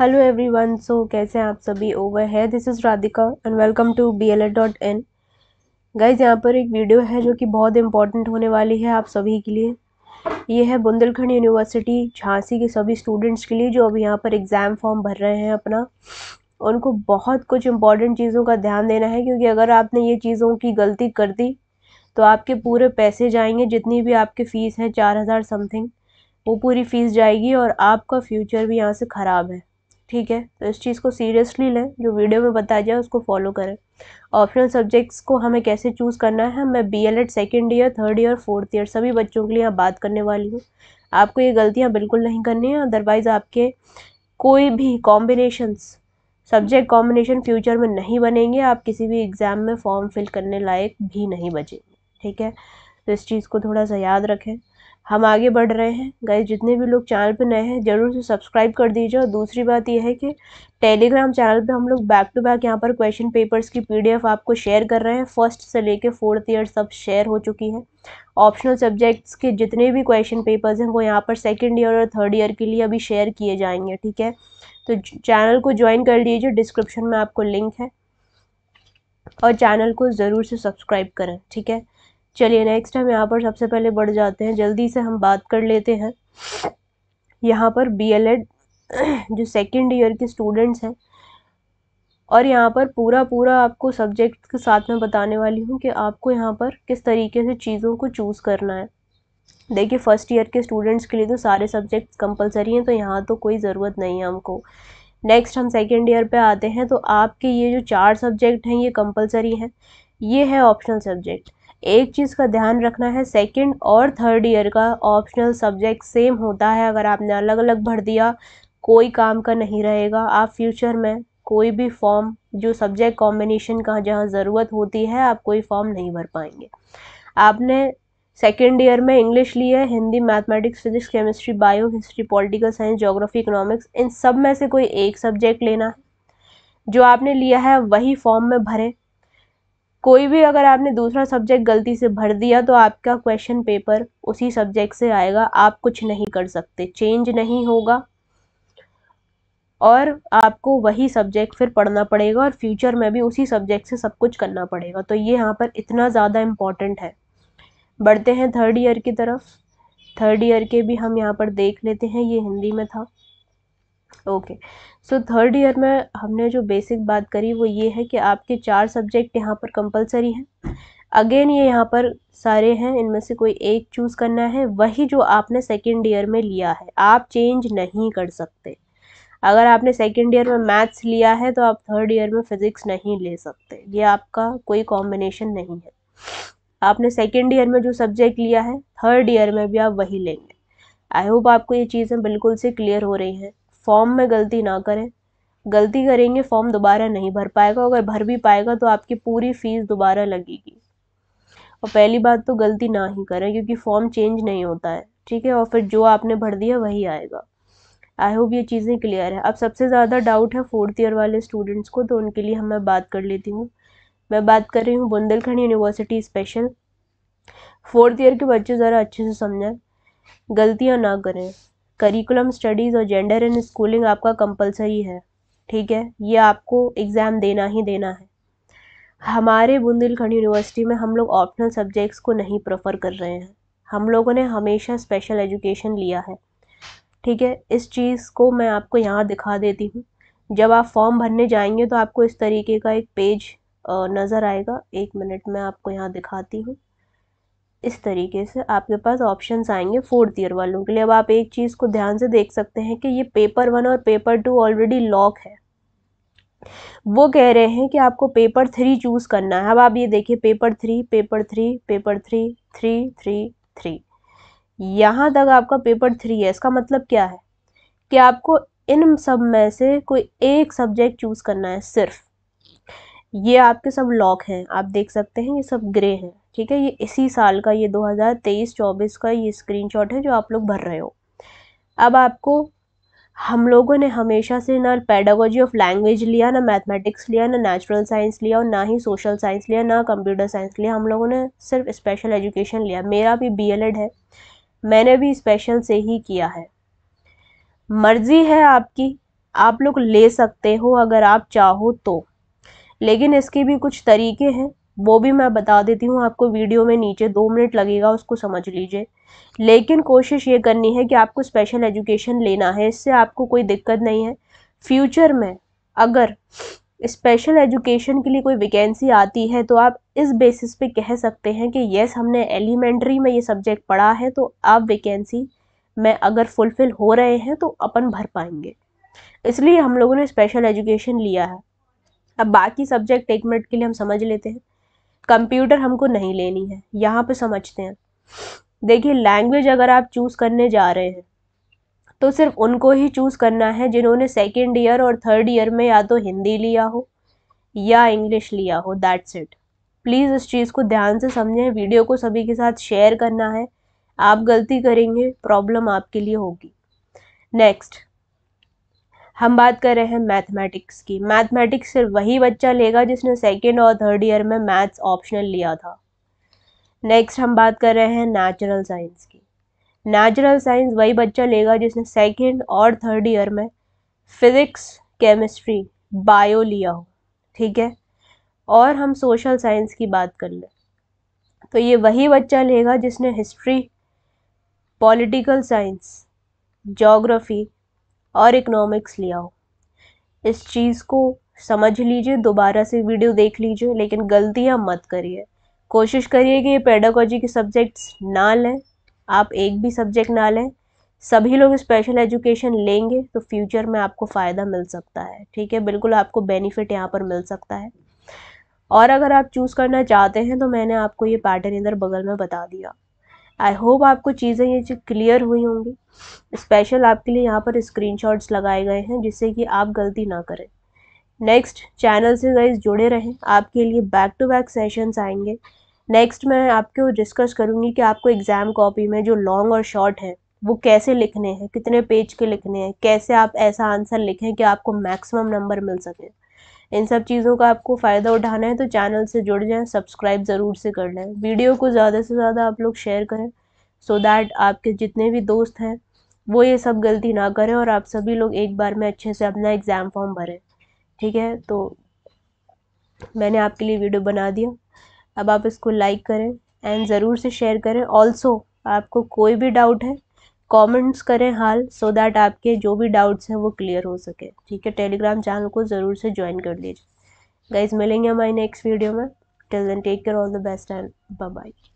hello everyone so कैसे हैं आप सभी ओवर है this is Radhika and welcome to B L dot in guys यहाँ पर एक वीडियो है जो कि बहुत इंपॉर्टेंट होने वाली है आप सभी के लिए ये है बुंदेलखंड यूनिवर्सिटी झांसी के सभी स्टूडेंट्स के लिए जो अभी यहाँ पर एग्ज़ाम फॉर्म भर रहे हैं अपना उनको बहुत कुछ इंपॉर्टेंट चीज़ों का ध्यान देना है क्योंकि अगर आपने ये चीज़ों की गलती कर दी तो आपके पूरे पैसे जाएंगे जितनी भी आपकी फ़ीस है चार हज़ार समथिंग वो पूरी फ़ीस जाएगी और आपका फ्यूचर भी यहाँ से ख़राब है ठीक है तो इस चीज़ को सीरियसली लें जो वीडियो में बताया जाए उसको फॉलो करें ऑप्शनल सब्जेक्ट्स को हमें कैसे चूज़ करना है मैं B L Ed second year third year fourth year सभी बच्चों के लिए यहाँ बात करने वाली हूँ आपको ये गलतियाँ बिल्कुल नहीं करनी है अदरवाइज़ आपके कोई भी कॉम्बिनेशंस सब्जेक्ट कॉम्बिनेशन फ्यूचर में नहीं बनेंगे आप किसी भी एग्ज़ाम में फॉर्म फिल करने लायक भी नहीं बचेंगे ठीक है तो इस चीज़ को थोड़ा सा याद रखें हम आगे बढ़ रहे हैं गए जितने भी लोग चैनल पे नए हैं जरूर से सब्सक्राइब कर दीजिए और दूसरी बात यह है कि टेलीग्राम चैनल पे हम लोग बैक टू बैक यहाँ पर क्वेश्चन पेपर्स की पीडीएफ आपको शेयर कर रहे हैं फर्स्ट से लेके फोर्थ ईयर सब शेयर हो चुकी है ऑप्शनल सब्जेक्ट्स के जितने भी क्वेश्चन पेपर्स हैं वो यहाँ पर सेकेंड ईयर और थर्ड ईयर के लिए अभी शेयर किए जाएंगे ठीक है तो चैनल को ज्वाइन कर लीजिए डिस्क्रिप्शन में आपको लिंक है और चैनल को ज़रूर से सब्सक्राइब करें ठीक है चलिए नेक्स्ट हम यहाँ पर सबसे पहले बढ़ जाते हैं जल्दी से हम बात कर लेते हैं यहाँ पर बी जो सेकेंड ईयर के स्टूडेंट्स हैं और यहाँ पर पूरा पूरा आपको सब्जेक्ट के साथ में बताने वाली हूँ कि आपको यहाँ पर किस तरीके से चीज़ों को चूज़ करना है देखिए फ़र्स्ट ईयर के स्टूडेंट्स के लिए तो सारे सब्जेक्ट्स कंपलसरी हैं तो यहाँ तो कोई ज़रूरत नहीं है हमको नेक्स्ट हम सेकेंड ईयर पे आते हैं तो आपके ये जो चार सब्जेक्ट हैं ये कंपलसरी हैं ये है ऑप्शनल सब्जेक्ट एक चीज़ का ध्यान रखना है सेकंड और थर्ड ईयर का ऑप्शनल सब्जेक्ट सेम होता है अगर आपने अलग अलग भर दिया कोई काम का नहीं रहेगा आप फ्यूचर में कोई भी फॉर्म जो सब्जेक्ट कॉम्बिनेशन का जहाँ ज़रूरत होती है आप कोई फॉर्म नहीं भर पाएंगे आपने सेकेंड ईयर में इंग्लिश ली है Hindi mathematics physics chemistry bio history political science geography economics इन सब में से कोई एक सब्जेक्ट लेना है जो आपने लिया है वही फॉर्म में भरें कोई भी अगर आपने दूसरा सब्जेक्ट गलती से भर दिया तो आपका क्वेश्चन पेपर उसी सब्जेक्ट से आएगा आप कुछ नहीं कर सकते चेंज नहीं होगा और आपको वही सब्जेक्ट फिर पढ़ना पड़ेगा और फ्यूचर में भी उसी सब्जेक्ट से सब कुछ करना पड़ेगा तो ये यहाँ पर इतना ज़्यादा इम्पॉर्टेंट है बढ़ते हैं थर्ड ईयर की तरफ थर्ड ईयर के भी हम यहाँ पर देख लेते हैं ये हिंदी में था ओके सो थर्ड ईयर में हमने जो बेसिक बात करी वो ये है कि आपके चार सब्जेक्ट यहाँ पर कंपलसरी हैं अगेन ये यहाँ पर सारे हैं इनमें से कोई एक चूज़ करना है वही जो आपने सेकेंड ईयर में लिया है आप चेंज नहीं कर सकते अगर आपने सेकेंड ईयर में मैथ्स लिया है तो आप थर्ड ईयर में फिज़िक्स नहीं ले सकते ये आपका कोई कॉम्बिनेशन नहीं है आपने सेकेंड ईयर में जो सब्जेक्ट लिया है थर्ड ईयर में भी आप वही लेंगे आई होप आपको ये चीज़ें बिल्कुल से क्लियर हो रही हैं फॉर्म में गलती ना करें गलती करेंगे फॉर्म दोबारा नहीं भर पाएगा अगर भर भी पाएगा तो आपकी पूरी फ़ीस दोबारा लगेगी और पहली बात तो गलती ना ही करें क्योंकि फॉर्म चेंज नहीं होता है ठीक है और फिर जो आपने भर दिया वही आएगा आई होप ये चीज़ें क्लियर है अब सबसे ज़्यादा डाउट है फोर्थ ईयर वाले स्टूडेंट्स को तो उनके लिए हम मैं बात कर लेती हूँ मैं बात कर रही हूँ Bundelkhand university special fourth year के बच्चे ज़रा अच्छे से समझें गलतियाँ ना करें करिकुलम स्टडीज़ और जेंडर इन स्कूलिंग आपका कंपलसरी है ठीक है ये आपको एग्ज़ाम देना ही देना है हमारे बुंदेलखंड यूनिवर्सिटी में हम लोग ऑप्शनल सब्जेक्ट्स को नहीं प्रेफर कर रहे हैं हम लोगों ने हमेशा स्पेशल एजुकेशन लिया है ठीक है इस चीज़ को मैं आपको यहाँ दिखा देती हूँ जब आप फॉर्म भरने जाएंगे तो आपको इस तरीके का एक पेज नज़र आएगा एक मिनट मैं आपको यहाँ दिखाती हूँ इस तरीके से आपके पास ऑप्शंस आएंगे फोर्थ ईयर वालों के लिए अब आप एक चीज़ को ध्यान से देख सकते हैं कि ये पेपर वन और पेपर टू ऑलरेडी लॉक है वो कह रहे हैं कि आपको पेपर थ्री चूज़ करना है अब आप ये देखिए paper three paper three paper three three three three यहाँ तक आपका पेपर थ्री है इसका मतलब क्या है कि आपको इन सब में से कोई एक सब्जेक्ट चूज़ करना है सिर्फ ये आपके सब लॉक हैं आप देख सकते हैं ये सब ग्रे हैं ठीक है ये इसी साल का ये 2023-24 का ये स्क्रीनशॉट है जो आप लोग भर रहे हो अब आपको हम लोगों ने हमेशा से ना पैडागोजी ऑफ लैंग्वेज लिया ना मैथमेटिक्स लिया ना नेचुरल साइंस लिया और ना ही सोशल साइंस लिया ना कंप्यूटर साइंस लिया हम लोगों ने सिर्फ स्पेशल एजुकेशन लिया मेरा भी बी है मैंने भी स्पेशल से ही किया है मर्जी है आपकी आप लोग ले सकते हो अगर आप चाहो तो लेकिन इसके भी कुछ तरीके हैं वो भी मैं बता देती हूँ आपको वीडियो में नीचे दो मिनट लगेगा उसको समझ लीजिए लेकिन कोशिश ये करनी है कि आपको स्पेशल एजुकेशन लेना है इससे आपको कोई दिक्कत नहीं है फ्यूचर में अगर स्पेशल एजुकेशन के लिए कोई वैकेंसी आती है तो आप इस बेसिस पे कह सकते हैं कि येस हमने एलिमेंट्री में ये सब्जेक्ट पढ़ा है तो आप वैकेंसी में अगर फुलफ़िल हो रहे हैं तो अपन भर पाएंगे इसलिए हम लोगों ने स्पेशल एजुकेशन लिया है अब बाकी सब्जेक्ट एक मिनट के लिए हम समझ लेते हैं कंप्यूटर हमको नहीं लेनी है यहाँ पे समझते हैं देखिए लैंग्वेज अगर आप चूज़ करने जा रहे हैं तो सिर्फ उनको ही चूज़ करना है जिन्होंने सेकेंड ईयर और थर्ड ईयर में या तो हिंदी लिया हो या इंग्लिश लिया हो दैट्स इट प्लीज़ इस चीज़ को ध्यान से समझें वीडियो को सभी के साथ शेयर करना है आप गलती करेंगे प्रॉब्लम आपके लिए होगी नेक्स्ट हम बात कर रहे हैं मैथमेटिक्स की मैथमेटिक्स सिर्फ वही बच्चा लेगा जिसने सेकेंड और थर्ड ईयर में मैथ्स ऑप्शनल लिया था नेक्स्ट हम बात कर रहे हैं नेचुरल साइंस की नेचुरल साइंस वही बच्चा लेगा जिसने सेकेंड और थर्ड ईयर में फिज़िक्स केमिस्ट्री बायो लिया हो ठीक है और हम सोशल साइंस की बात कर लें तो ये वही बच्चा लेगा जिसने हिस्ट्री पॉलिटिकल साइंस जोग्राफ़ी और इकोनॉमिक्स लिया हो इस चीज़ को समझ लीजिए दोबारा से वीडियो देख लीजिए लेकिन गलतियाँ मत करिए कोशिश करिए कि ये पेडागोजी के सब्जेक्ट्स ना लें आप एक भी सब्जेक्ट ना लें सभी लोग स्पेशल एजुकेशन लेंगे तो फ्यूचर में आपको फ़ायदा मिल सकता है ठीक है बिल्कुल आपको बेनिफिट यहाँ पर मिल सकता है और अगर आप चूज़ करना चाहते हैं तो मैंने आपको ये पैटर्न इधर बगल में बता दिया आई होप आपको चीज़ें ये चीज क्लियर हुई होंगी स्पेशल आपके लिए यहाँ पर स्क्रीन लगाए गए हैं जिससे कि आप गलती ना करें नेक्स्ट चैनल से गाइज जुड़े रहें आपके लिए बैक टू बैक सेशंस आएंगे नेक्स्ट मैं आपको डिस्कस करूँगी कि आपको एग्ज़ाम कॉपी में जो लॉन्ग और शॉर्ट है वो कैसे लिखने हैं कितने पेज के लिखने हैं कैसे आप ऐसा आंसर लिखें कि आपको मैक्सिमम नंबर मिल सके इन सब चीज़ों का आपको फ़ायदा उठाना है तो चैनल से जुड़ जाएं सब्सक्राइब ज़रूर से कर लें वीडियो को ज़्यादा से ज़्यादा आप लोग शेयर करें सो so दैट आपके जितने भी दोस्त हैं वो ये सब गलती ना करें और आप सभी लोग एक बार में अच्छे से अपना एग्ज़ाम फॉर्म भरें ठीक है तो मैंने आपके लिए वीडियो बना दिया अब आप इसको लाइक करें एंड ज़रूर से शेयर करें ऑल्सो आपको कोई भी डाउट है कमेंट्स करें हाल सो so दैट आपके जो भी डाउट्स हैं वो क्लियर हो सके ठीक है टेलीग्राम चैनल को ज़रूर से ज्वाइन कर लीजिए गाइज मिलेंगे हमारी नेक्स्ट वीडियो में till then take care all the best and bye